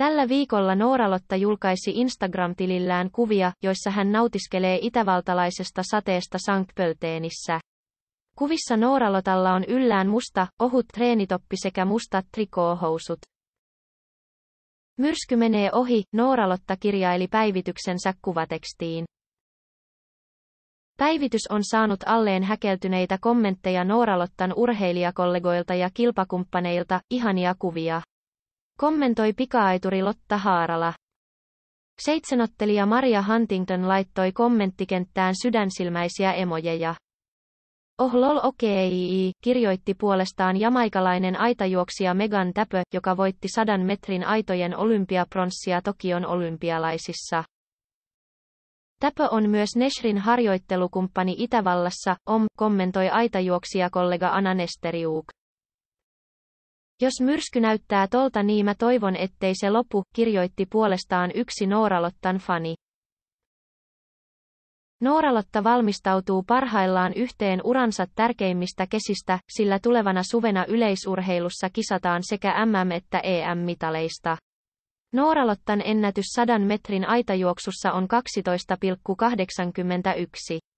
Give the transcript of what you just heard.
Tällä viikolla Nooralotta julkaisi Instagram-tilillään kuvia, joissa hän nautiskelee itävaltalaisesta sateesta sankpölteenissä. Kuvissa Nooralotalla on yllään musta, ohut treenitoppi sekä mustat trikoohousut. Myrsky menee ohi, Nooralotta kirjaili päivityksensä kuvatekstiin. Päivitys on saanut alleen häkeltyneitä kommentteja Nooralottan urheilijakollegoilta ja kilpakumppaneilta, ihania kuvia kommentoi pikaaituri Lotta Haarala. Seitsenottelija Maria Huntington laittoi kommenttikenttään sydänsilmäisiä emojeja. Oh lol okei, okay, kirjoitti puolestaan jamaikalainen aitajuoksija Megan Täpö, joka voitti sadan metrin aitojen olympiapronssia Tokion olympialaisissa. Täpö on myös Neshrin harjoittelukumppani Itävallassa, OM, kommentoi kollega Anna Nesteriuk. Jos myrsky näyttää tolta niin mä toivon ettei se lopu, kirjoitti puolestaan yksi Nooralottan fani. Nooralotta valmistautuu parhaillaan yhteen uransa tärkeimmistä kesistä, sillä tulevana suvena yleisurheilussa kisataan sekä MM- että EM-mitaleista. Nooralottan ennätys sadan metrin aitajuoksussa on 12,81.